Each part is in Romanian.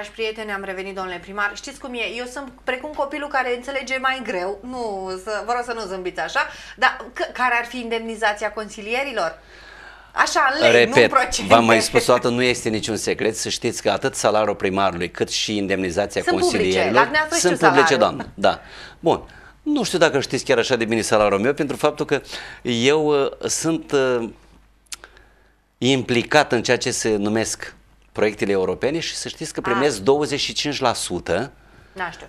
dragi prieteni, am revenit, domnule primar. Știți cum e? Eu sunt precum copilul care înțelege mai greu, nu, să, vă rog să nu zâmbiți așa, dar care ar fi indemnizația consilierilor? Așa, în lei, Repet, nu în v-am mai spus o dată, nu este niciun secret să știți că atât salariul primarului cât și indemnizația sunt consilierilor publice, sunt publice, doamnă. Da. Bun. Nu știu dacă știți chiar așa de bine salariul meu, pentru faptul că eu uh, sunt uh, implicat în ceea ce se numesc proiectele europene și să știți că primesc A. 25%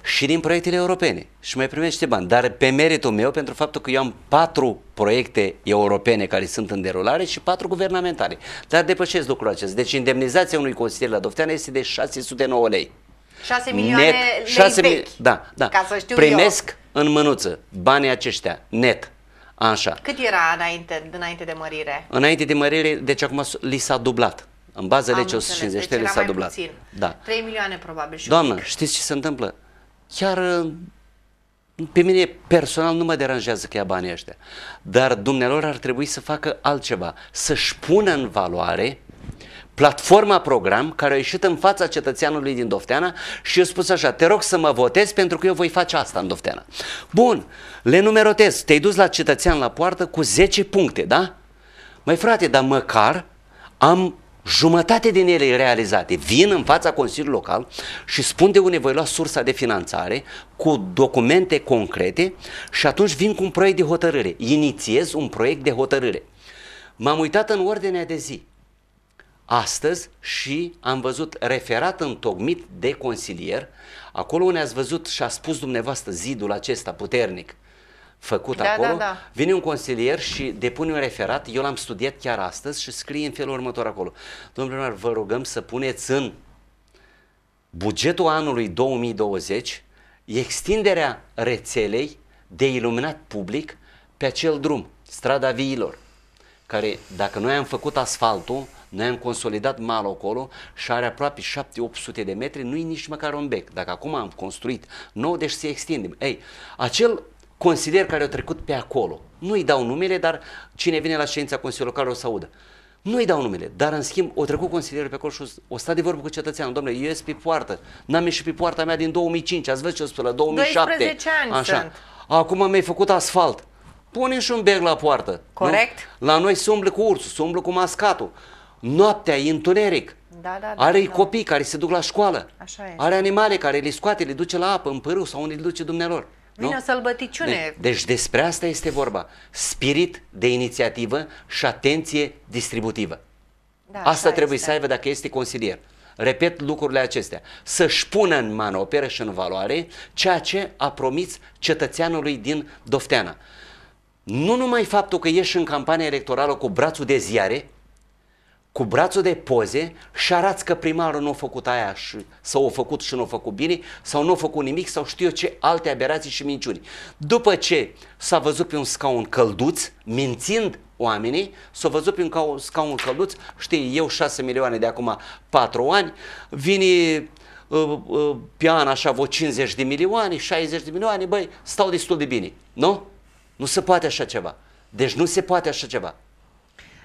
și din proiectele europene și mai primește niște bani. Dar pe meritul meu, pentru faptul că eu am patru proiecte europene care sunt în derulare și patru guvernamentale. Dar depășesc lucrul acesta. Deci indemnizația unui consilier la Dofteana este de 609 lei. 6 milioane net, lei 6 vechi, da, da. ca să știu Primesc eu. în mânuță banii aceștia, net. Așa. Cât era înainte, înainte de mărire? Înainte de mărire, deci acum li s-a dublat. În bază legea 153 deci s-a dublat. Puțin. Da. 3 milioane probabil și Doamnă, pic. știți ce se întâmplă? Chiar uh, pe mine personal nu mă deranjează că ia banii ăștia, dar dumnealor ar trebui să facă altceva, să-și pună în valoare platforma program care a ieșit în fața cetățeanului din Dofteana și eu spus așa, te rog să mă votezi pentru că eu voi face asta în Dofteana. Bun, le numerotez, te-ai dus la cetățean la poartă cu 10 puncte, da? Mai frate, dar măcar am jumătate din ele realizate vin în fața Consiliului Local și spun de unde voi lua sursa de finanțare cu documente concrete și atunci vin cu un proiect de hotărâre. Inițiez un proiect de hotărâre. M-am uitat în ordinea de zi astăzi și am văzut referat întocmit de consilier, acolo unde ați văzut și a spus dumneavoastră zidul acesta puternic, făcut da, da acolo, da, da. vine un consilier și depune un referat, eu l-am studiat chiar astăzi și scrie în felul următor acolo. Domnule primar, vă rugăm să puneți în bugetul anului 2020 extinderea rețelei de iluminat public pe acel drum, strada viilor, care dacă noi am făcut asfaltul, noi am consolidat malul acolo și are aproape 7-800 de metri, nu-i nici măcar un bec. Dacă acum am construit nou, deci se extindem. Ei, acel consilieri care au trecut pe acolo. Nu-i dau numele, dar cine vine la ședința Consiliului Local o să audă. Nu-i dau numele, dar în schimb o trecut consilierul pe acolo și o sta de vorbă cu cetățeanul. Domnule, eu ies pe poartă, n-am ieșit pe poarta mea din 2005, ați văzut ce o spune, la 2007. 12 ani așa. sunt. Acum mi-ai făcut asfalt. Pune și un bec la poartă. Corect. Nu? La noi se umblă cu ursul, se umblă cu mascatul. Noaptea e întuneric. Da, da, da, are da. copii care se duc la școală. Așa este. Are animale care le scoate, le duce la apă, în pârâu sau unde le duce dumnealor. Vine nu? o sălbăticiune. De, deci, deci despre asta este vorba. Spirit de inițiativă și atenție distributivă. Da, asta trebuie este. să aibă dacă este consilier. Repet lucrurile acestea. Să-și pună în manoperă și în valoare ceea ce a promis cetățeanului din Dofteana. Nu numai faptul că ieși în campania electorală cu brațul de ziare, cu brațul de poze și arăți că primarul nu a făcut aia și, sau a făcut și nu a făcut bine sau nu a făcut nimic sau știu eu ce alte aberații și minciuni. După ce s-a văzut pe un scaun călduț, mințind oamenii, s-a văzut pe un scaun călduț, știi, eu 6 milioane de acum 4 ani, vine uh, uh, pe an așa vă 50 de milioane, 60 de milioane, băi, stau destul de bine, nu? Nu se poate așa ceva. Deci nu se poate așa ceva.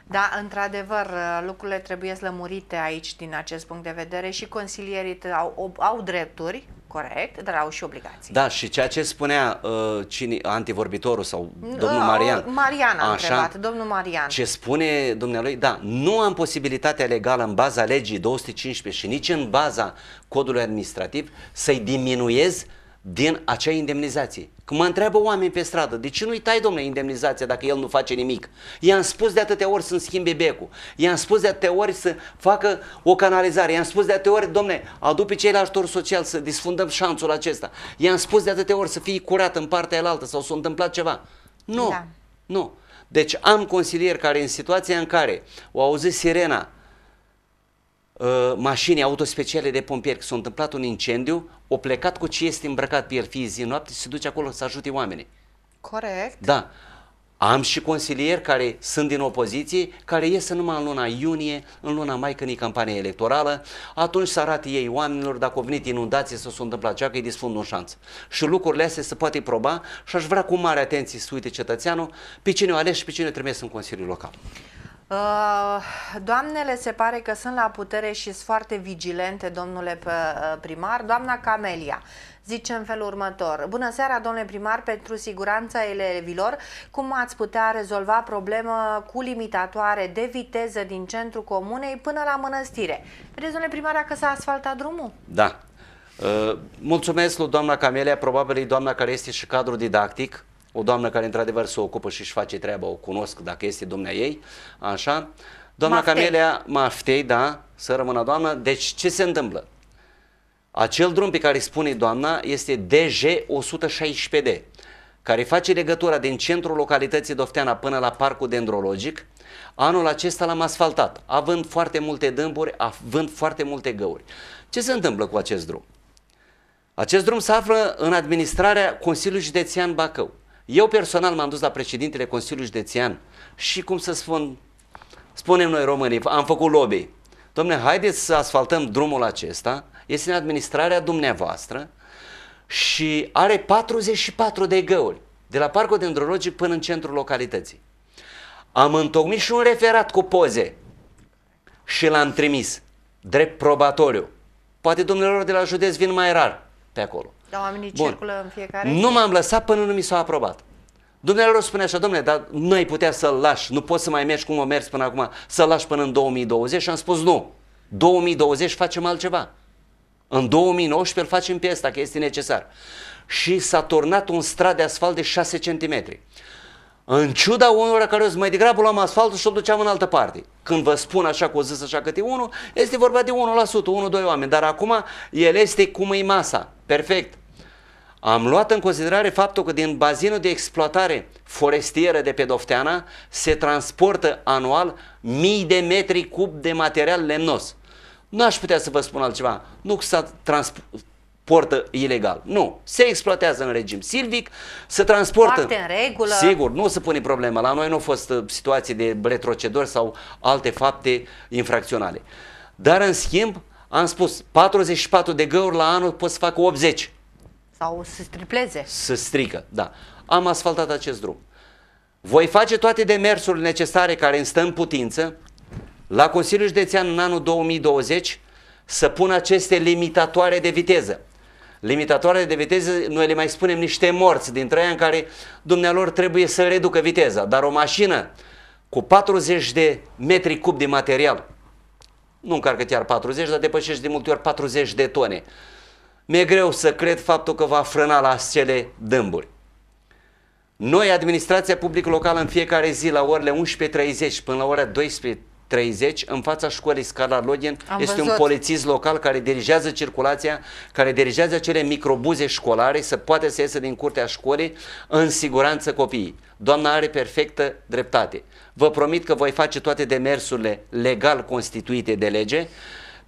Da, într-adevăr, uh, lucrurile trebuie slămurite aici din acest punct de vedere și consilierii au, au drepturi, corect, dar au și obligații. Da, și ceea ce spunea uh, cine, antivorbitorul sau mm, domnul uh, Marian. Marian a așa, întrebat, domnul Marian. Ce spune dumnealui, da, nu am posibilitatea legală în baza legii 215 și nici în baza codului administrativ să-i diminuez din acea indemnizație. Când mă întreabă oameni pe stradă, de ce nu-i tai, domnule, indemnizația dacă el nu face nimic? I-am spus de atâtea ori să-mi schimbe becul, i-am spus de atâtea ori să facă o canalizare, i-am spus de atâtea ori, domnule, adu pe cei ajutor social să disfundăm șanțul acesta, i-am spus de atâtea ori să fie curat în partea elaltă sau s-a întâmplat ceva. Nu, da. nu. Deci am consilieri care în situația în care au auzit sirena Uh, mașini autospeciale de pompieri, că s-a întâmplat un incendiu, o plecat cu ce este îmbrăcat pe el fie zi noapte se duce acolo să ajute oamenii. Corect. Da. Am și consilieri care sunt din opoziție, care ies numai în luna iunie, în luna mai când e campania electorală, atunci să arate ei oamenilor dacă au venit inundații să s-a întâmplat cea că îi disfund un șanț. Și lucrurile astea se poate proba și aș vrea cu mare atenție să uite cetățeanul pe cine o ales și pe cine trimis în Consiliul Local. Uh, doamnele se pare că sunt la putere și sunt foarte vigilente, domnule uh, primar. Doamna Camelia zice în felul următor. Bună seara, domnule primar, pentru siguranța elevilor, cum ați putea rezolva problemă cu limitatoare de viteză din centrul comunei până la mănăstire? Vedeți, domnule primar, că s-a asfaltat drumul? Da. Uh, mulțumesc lui doamna Camelia, probabil e doamna care este și cadru didactic o doamnă care într-adevăr se ocupă și își face treaba, o cunosc dacă este domnea ei, așa. Doamna Maftei. Camelia Maftei, da, să rămână doamnă. Deci ce se întâmplă? Acel drum pe care spune doamna este DG 116 d care face legătura din centrul localității Dofteana până la parcul dendrologic. Anul acesta l-am asfaltat, având foarte multe dâmburi, având foarte multe găuri. Ce se întâmplă cu acest drum? Acest drum se află în administrarea Consiliului Județean Bacău. Eu personal m-am dus la președintele Consiliului Județean și, cum să spun, spunem noi românii, am făcut lobby. Domne, haideți să asfaltăm drumul acesta, este în administrarea dumneavoastră și are 44 de găuri, de la parcul dendrologic până în centrul localității. Am întocmit și un referat cu poze și l-am trimis drept probatoriu. Poate domnilor de la județ vin mai rar pe acolo. Dar oamenii Bun. circulă în fiecare Nu m-am lăsat până nu mi s-a aprobat. Dumnealor spune așa, domnule, dar nu ai putea să-l lași, nu poți să mai mergi cum o mers până acum, să-l lași până în 2020 și am spus nu. 2020 facem altceva. În 2019 îl facem pe asta, că este necesar. Și s-a turnat un strat de asfalt de 6 cm. În ciuda unor care mai degrabă luam asfaltul și o duceam în altă parte. Când vă spun așa cu o zis așa e unul, este vorba de 1%, 1-2 oameni. Dar acum el este cum e masa. Perfect. Am luat în considerare faptul că din bazinul de exploatare forestieră de pe Dofteana se transportă anual mii de metri cub de material lemnos. Nu aș putea să vă spun altceva. Nu s-a transportat portă ilegal. Nu, se exploatează în regim silvic, se transportă. Foarte în regulă. Sigur, nu se pune problema. La noi nu au fost uh, situații de retrocedori sau alte fapte infracționale. Dar în schimb, uh, am spus, 44 de găuri la anul pot să facă 80. Sau să stripleze. Să strică, da. Am asfaltat acest drum. Voi face toate demersurile necesare care îmi stă în putință la Consiliul Județean în anul 2020 să pun aceste limitatoare de viteză. Limitatoare de viteză, noi le mai spunem niște morți, dintre aia în care dumnealor trebuie să reducă viteza, dar o mașină cu 40 de metri cub de material, nu încarcă chiar 40, dar depășește de multe ori 40 de tone. Mi-e greu să cred faptul că va frâna la cele dâmburi. Noi, administrația publică locală, în fiecare zi, la orele 11.30 până la ora 30 în fața școlii Scala Lodien Am este văzut. un polițist local care dirigează circulația, care dirigează acele microbuze școlare să poate să iasă din curtea școlii în siguranță copiii. Doamna are perfectă dreptate. Vă promit că voi face toate demersurile legal constituite de lege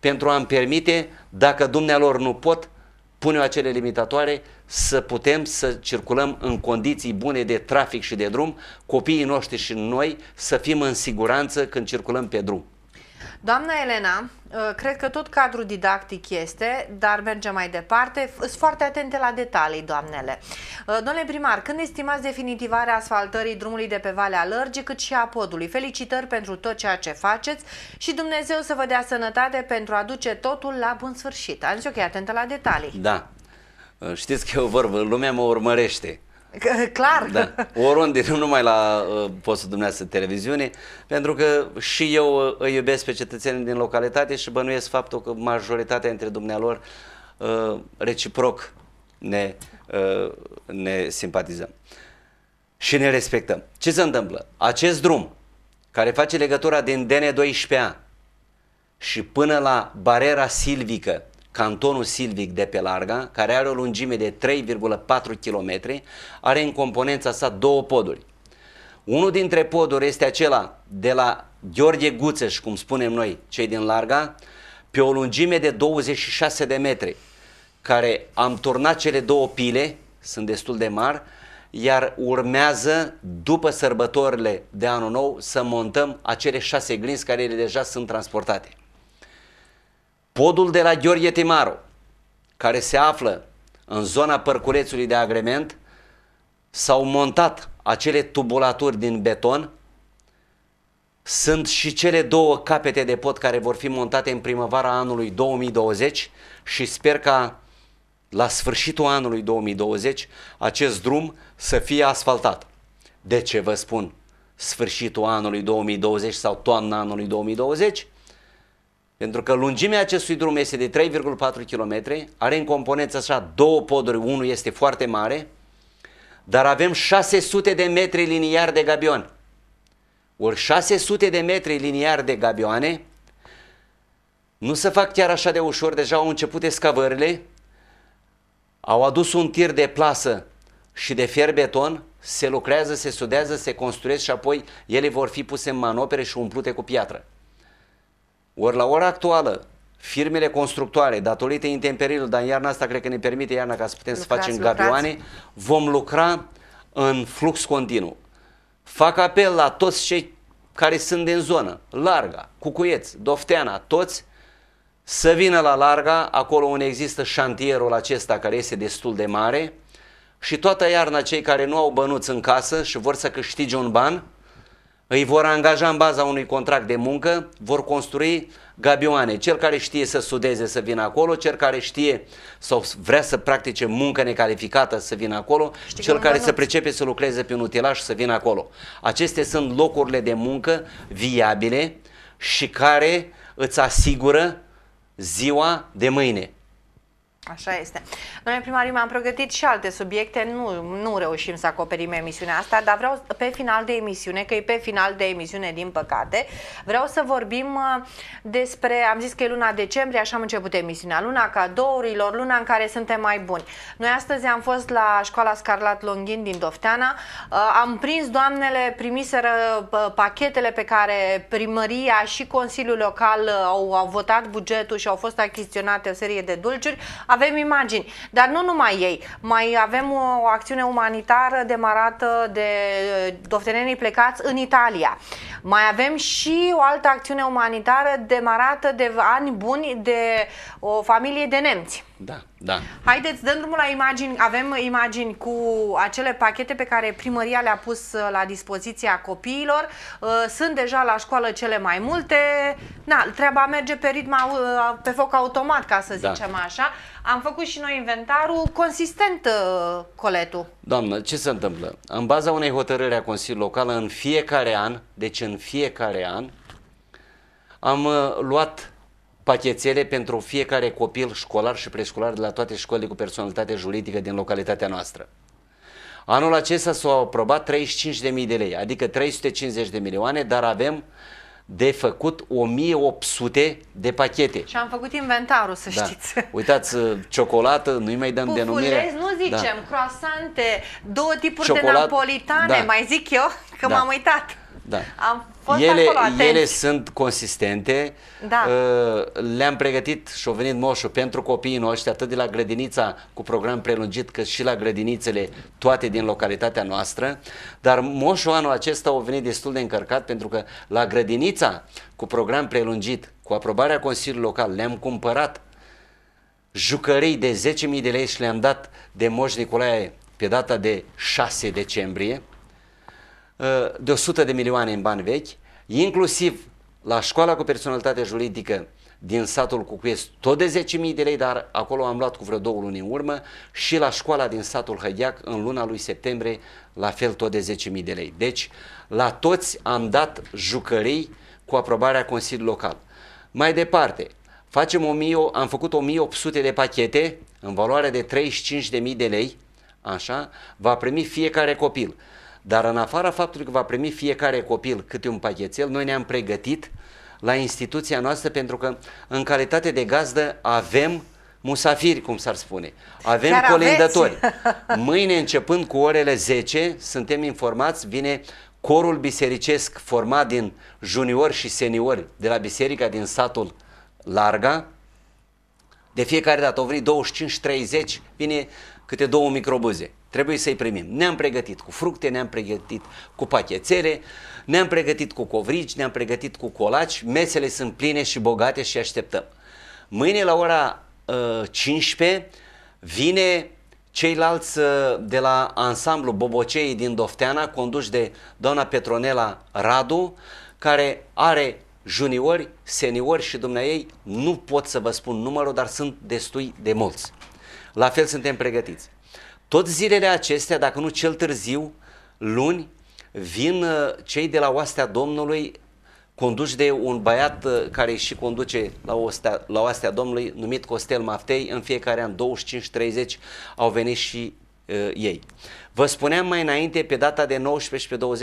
pentru a-mi permite, dacă dumnealor nu pot, pune acele limitatoare să putem să circulăm în condiții bune de trafic și de drum, copiii noștri și noi să fim în siguranță când circulăm pe drum. Doamna Elena, uh, cred că tot cadrul didactic este, dar mergem mai departe. Sunt foarte atente la detalii, doamnele. Uh, domnule primar, când estimați definitivarea asfaltării drumului de pe Valea Lărgii, cât și a podului? Felicitări pentru tot ceea ce faceți și Dumnezeu să vă dea sănătate pentru a duce totul la bun sfârșit. Am zis, ok, atentă la detalii. Da, Uh, știți că e o vorbă, lumea mă urmărește. Clar. Da. Oriunde, nu numai la uh, postul dumneavoastră televiziune, pentru că și eu uh, îi iubesc pe cetățenii din localitate și bănuiesc faptul că majoritatea dintre dumnealor uh, reciproc ne, uh, ne simpatizăm și ne respectăm. Ce se întâmplă? Acest drum care face legătura din DN12A și până la barera silvică, cantonul Silvic de pe Larga, care are o lungime de 3,4 km, are în componența sa două poduri. Unul dintre poduri este acela de la Gheorghe Guțeș, cum spunem noi, cei din Larga, pe o lungime de 26 de metri, care am turnat cele două pile, sunt destul de mari, iar urmează, după sărbătorile de anul nou, să montăm acele șase glinzi care ele deja sunt transportate. Podul de la Gheorghe Timaru, care se află în zona părculețului de agrement, s-au montat acele tubulaturi din beton, sunt și cele două capete de pod care vor fi montate în primăvara anului 2020 și sper ca la sfârșitul anului 2020 acest drum să fie asfaltat. De ce vă spun sfârșitul anului 2020 sau toamna anului 2020? Pentru că lungimea acestui drum este de 3,4 km, are în componență așa două poduri, unul este foarte mare, dar avem 600 de metri liniar de gabion. Ori 600 de metri liniar de gabioane nu se fac chiar așa de ușor, deja au început escavările, au adus un tir de plasă și de fier beton, se lucrează, se sudează, se construiesc și apoi ele vor fi puse în manopere și umplute cu piatră. Ori la ora actuală, firmele constructoare, datorită intemperiilor, dar în iarna asta cred că ne permite iarna ca să putem lucrați, să facem gardioane, vom lucra în flux continuu. Fac apel la toți cei care sunt din zonă, Larga, Cucuieț, Dofteana, toți, să vină la Larga, acolo unde există șantierul acesta care este destul de mare și toată iarna cei care nu au bănuți în casă și vor să câștige un ban, îi vor angaja în baza unui contract de muncă, vor construi gabioane. Cel care știe să sudeze să vină acolo, cel care știe sau vrea să practice muncă necalificată să vină acolo, Știi cel care se pricepe să lucreze pe un utilaj să vină acolo. Acestea sunt locurile de muncă viabile și care îți asigură ziua de mâine. Așa este. Domnule primariu, mi-am pregătit și alte subiecte, nu, nu reușim să acoperim emisiunea asta, dar vreau pe final de emisiune, că e pe final de emisiune din păcate, vreau să vorbim uh, despre, am zis că e luna decembrie, așa am început emisiunea, luna cadourilor, luna în care suntem mai buni. Noi astăzi am fost la școala Scarlat Longhin din Dofteana, uh, am prins doamnele, primiseră uh, pachetele pe care primăria și Consiliul Local au, au votat bugetul și au fost achiziționate o serie de dulciuri. Avem imagini, dar nu numai ei. Mai avem o, o acțiune umanitară demarată de uh, doftenenii plecați în Italia. Mai avem și o altă acțiune umanitară demarată de ani buni de o familie de nemți da, da. Haideți, dăm drumul la imagini. Avem imagini cu acele pachete pe care primăria le-a pus uh, la dispoziția copiilor. Uh, sunt deja la școală cele mai multe. Na, treaba merge pe ritm, uh, pe foc automat, ca să da. zicem da. așa. Am făcut și noi inventarul consistent, coletul. Doamnă, ce se întâmplă? În baza unei hotărâri a Consiliului Local, în fiecare an, deci în fiecare an, am luat pachetele pentru fiecare copil școlar și preșcolar de la toate școlile cu personalitate juridică din localitatea noastră. Anul acesta s-au aprobat 35.000 de lei, adică 350 de milioane, dar avem de făcut 1800 de pachete. Și am făcut inventarul, să da. știți. Uitați, uh, ciocolată, nu-i mai dăm Pufulez, denumire. nu da. zicem, da. croasante, două tipuri Ciocolat, de napolitane, da. mai zic eu, că da. m-am uitat. Da. Am fost ele, acolo ele sunt consistente. Da. Uh, le-am pregătit și au venit moșul pentru copiii noștri, atât de la grădinița cu program prelungit, cât și la grădinițele toate din localitatea noastră. Dar moșul anul acesta a venit destul de încărcat pentru că la grădinița cu program prelungit, cu aprobarea Consiliului Local, le-am cumpărat jucării de 10.000 de lei și le-am dat de moș Nicolae pe data de 6 decembrie Uh, de 100 de milioane în bani vechi, inclusiv la școala cu personalitate juridică din satul Cucuiesc tot de 10.000 de lei, dar acolo am luat cu vreo două luni în urmă și la școala din satul Hăgheac în luna lui septembrie la fel tot de 10.000 de lei. Deci la toți am dat jucării cu aprobarea Consiliului Local. Mai departe, facem 1000, am făcut 1800 de pachete în valoare de 35.000 de lei, așa, va primi fiecare copil. Dar în afara faptului că va primi fiecare copil câte un pachetel, noi ne-am pregătit la instituția noastră pentru că în calitate de gazdă avem musafiri, cum s-ar spune. Avem Chiar colindători. Aveți. Mâine, începând cu orele 10, suntem informați, vine corul bisericesc format din juniori și seniori de la biserica din satul Larga. De fiecare dată au venit 25 30, vine câte două microbuze. Trebuie să-i primim. Ne-am pregătit cu fructe, ne-am pregătit cu pachetele, ne-am pregătit cu covrigi, ne-am pregătit cu colaci, mesele sunt pline și bogate și așteptăm. Mâine la ora uh, 15 vine ceilalți uh, de la ansamblu Bobocei din Dofteana, conduși de doamna Petronela Radu, care are juniori, seniori și dumneai, nu pot să vă spun numărul, dar sunt destui de mulți. La fel suntem pregătiți. Tot zilele acestea, dacă nu cel târziu, luni, vin uh, cei de la oastea Domnului conduși de un băiat uh, care și conduce la oastea, la oastea Domnului, numit Costel Maftei, în fiecare an 25-30 au venit și uh, ei. Vă spuneam mai înainte, pe data de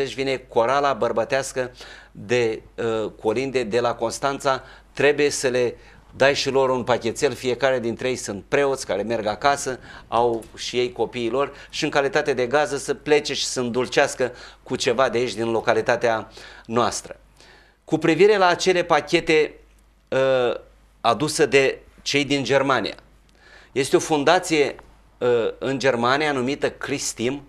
19-20 vine corala bărbătească de uh, colinde de la Constanța, trebuie să le dai și lor un pachetel, fiecare dintre ei sunt preoți care merg acasă, au și ei copiii lor și în calitate de gază să plece și să îndulcească cu ceva de aici din localitatea noastră. Cu privire la acele pachete uh, aduse de cei din Germania, este o fundație uh, în Germania numită Cristim.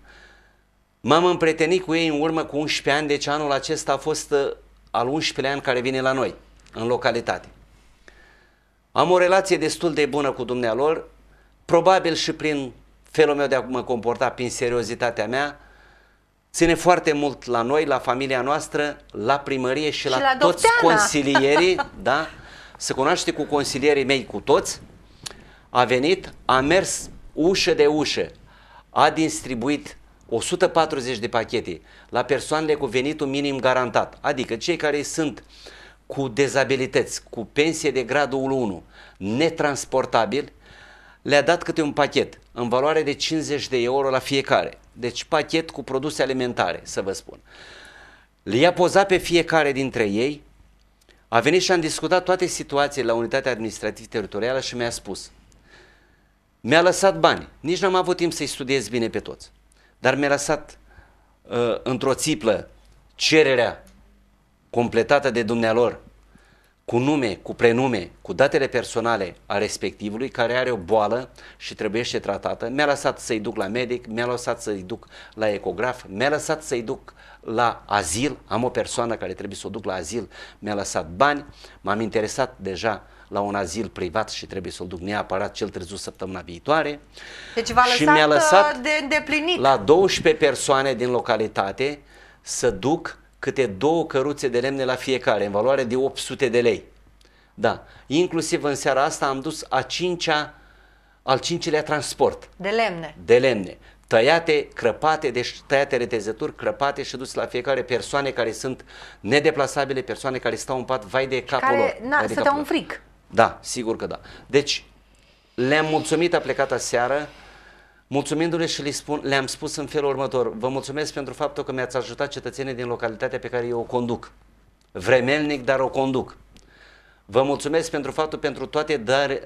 M-am împretenit cu ei în urmă cu 11 ani, deci anul acesta a fost uh, al 11-lea an care vine la noi, în localitate. Am o relație destul de bună cu dumnealor, probabil și prin felul meu de a mă comporta, prin seriozitatea mea, ține foarte mult la noi, la familia noastră, la primărie și, și la, la toți consilierii, da? Se cunoaște cu consilierii mei, cu toți. A venit, a mers ușă de ușă, a distribuit 140 de pachete la persoanele cu venitul minim garantat, adică cei care sunt uh, cu dezabilități, cu pensie de gradul 1, netransportabil, le-a dat câte un pachet în valoare de 50 de euro la fiecare. Deci pachet cu produse alimentare, să vă spun. Le-a pozat pe fiecare dintre ei, a venit și am discutat toate situațiile la unitatea administrativ-teritorială și mi-a spus mi-a lăsat bani, nici n-am avut timp să-i studiez bine pe toți, dar mi-a lăsat uh, într-o țiplă cererea completată de dumnealor, cu nume, cu prenume, cu datele personale a respectivului care are o boală și trebuie și tratată. Mi-a lăsat să-i duc la medic, mi-a lăsat să-i duc la ecograf, mi-a lăsat să-i duc la azil, am o persoană care trebuie să o duc la azil, mi-a lăsat bani, m-am interesat deja la un azil privat și trebuie să-l duc neapărat cel târziu săptămâna viitoare. Deci v-a lăsat, și mi-a lăsat uh, de îndeplinit. la 12 persoane din localitate să duc câte două căruțe de lemne la fiecare, în valoare de 800 de lei. Da, inclusiv în seara asta am dus a cincea, al cincilea transport. De lemne. De lemne. Tăiate, crăpate, deci tăiate retezături, crăpate și dus la fiecare persoane care sunt nedeplasabile, persoane care stau în pat, vai de capul care, lor. Na, vai te stăteau un fric. Da, sigur că da. Deci le-am mulțumit, a plecat aseară, Mulțumindu-le și le spun, le-am spus în felul următor, vă mulțumesc pentru faptul că mi-ați ajutat cetățenii din localitatea pe care eu o conduc. Vremelnic, dar o conduc. Vă mulțumesc pentru faptul, pentru toate dar,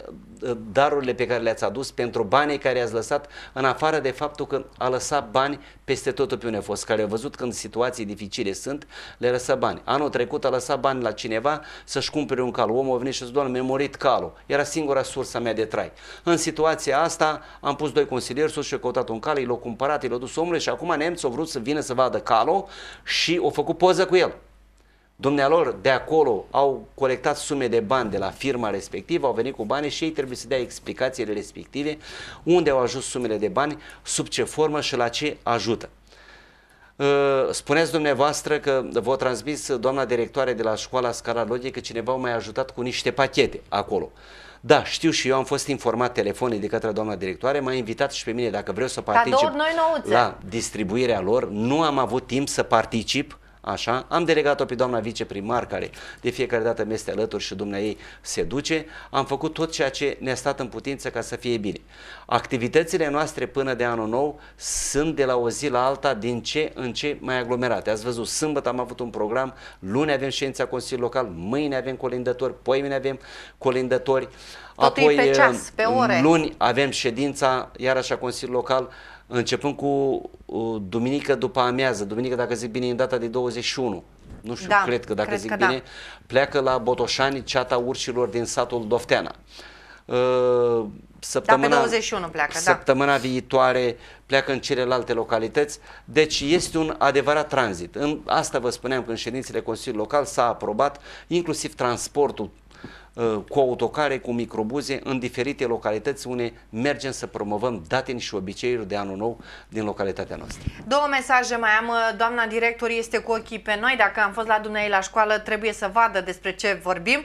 darurile pe care le-ați adus, pentru banii care i-ați lăsat, în afară de faptul că a lăsat bani peste tot pe unde fost, care au văzut când situații dificile sunt, le lăsă bani. Anul trecut a lăsat bani la cineva să-și cumpere un cal. Omul a venit și a zis, doamne, mi-a murit calul. Era singura sursa mea de trai. În situația asta am pus doi consilieri sus și au căutat un cal, i l-au cumpărat, i l-au dus omului și acum nemții au vrut să vină să vadă calul și au făcut poză cu el. Dumnealor de acolo au colectat sume de bani de la firma respectivă, au venit cu bani și ei trebuie să dea explicațiile respective unde au ajuns sumele de bani, sub ce formă și la ce ajută. Uh, spuneți dumneavoastră că v-a transmis doamna directoare de la școala Logică că cineva a mai ajutat cu niște pachete acolo. Da, știu și eu am fost informat telefonic de către doamna directoare, m-a invitat și pe mine dacă vreau să particip noi la distribuirea lor. Nu am avut timp să particip Așa, am delegat-o pe doamna viceprimar care de fiecare dată mi este alături și dumnea ei se duce. Am făcut tot ceea ce ne-a stat în putință ca să fie bine. Activitățile noastre până de anul nou sunt de la o zi la alta din ce în ce mai aglomerate. Ați văzut, sâmbătă am avut un program, luni avem ședința Consiliului Local, mâine avem colindători, poimine avem colindători. apoi, pe ceas, pe uh, ore. luni avem ședința iarăși a Consiliului Local, începând cu uh, duminică după amiază, duminică dacă zic bine în data de 21, nu știu, da, cred că dacă cred zic că da. bine, da. pleacă la Botoșani, ceata urșilor din satul Dofteana. Uh, săptămâna, da, pe 21 pleacă, săptămâna da. viitoare pleacă în celelalte localități, deci este un adevărat tranzit. În, asta vă spuneam că în ședințele Consiliului Local s-a aprobat inclusiv transportul Uh, cu autocare, cu microbuze în diferite localități unde mergem să promovăm datini și obiceiuri de anul nou din localitatea noastră. Două mesaje mai am. Uh, doamna director este cu ochii pe noi. Dacă am fost la dumneavoastră la școală, trebuie să vadă despre ce vorbim.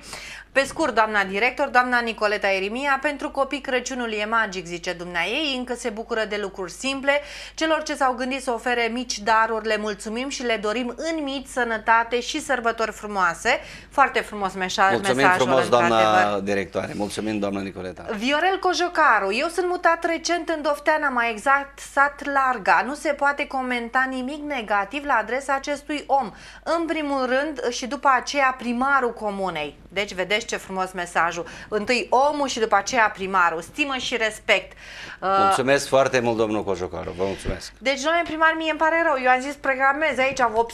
Pe scurt, doamna director, doamna Nicoleta Erimia, pentru copii Crăciunul e magic, zice dumnea ei, încă se bucură de lucruri simple. Celor ce s-au gândit să ofere mici daruri, le mulțumim și le dorim în mici sănătate și sărbători frumoase. Foarte frumos mesaj, Mulțumim mesajul frumos, doamna directoare. Mulțumim, doamna Nicoleta. Viorel Cojocaru, eu sunt mutat recent în Dofteana, mai exact sat Larga. Nu se poate comenta nimic negativ la adresa acestui om. În primul rând și după aceea primarul comunei. Deci vedeți ce frumos mesajul. Întâi omul și după aceea primarul. Stimă și respect. Uh, mulțumesc uh, foarte mult, domnul Cojocaru. Vă mulțumesc. Deci, noi primar, mie îmi pare rău. Eu am zis, programez aici, vă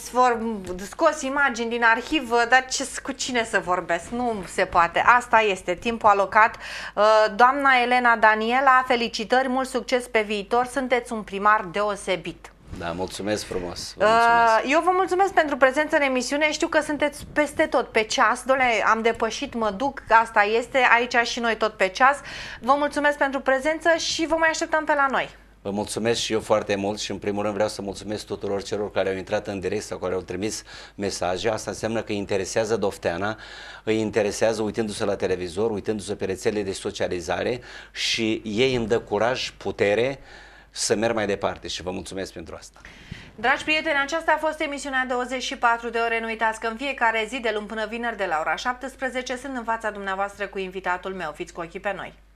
scos imagini din arhivă, dar ce, cu cine să vorbesc? Nu se poate departe. Asta este timpul alocat. Uh, doamna Elena Daniela, felicitări, mult succes pe viitor. Sunteți un primar deosebit. Da, mulțumesc frumos. Vă uh, mulțumesc. Eu vă mulțumesc pentru prezența în emisiune. Știu că sunteți peste tot pe ceas. Dole, am depășit, mă duc, asta este. Aici și noi tot pe ceas. Vă mulțumesc pentru prezență și vă mai așteptăm pe la noi. Vă mulțumesc și eu foarte mult și în primul rând vreau să mulțumesc tuturor celor care au intrat în direct sau care au trimis mesaje. Asta înseamnă că îi interesează Dofteana, îi interesează uitându-se la televizor, uitându-se pe rețelele de socializare și ei îmi dă curaj, putere să merg mai departe și vă mulțumesc pentru asta. Dragi prieteni, aceasta a fost emisiunea 24 de ore. Nu uitați că în fiecare zi, de luni până vineri, de la ora 17, sunt în fața dumneavoastră cu invitatul meu. Fiți cu ochii pe noi!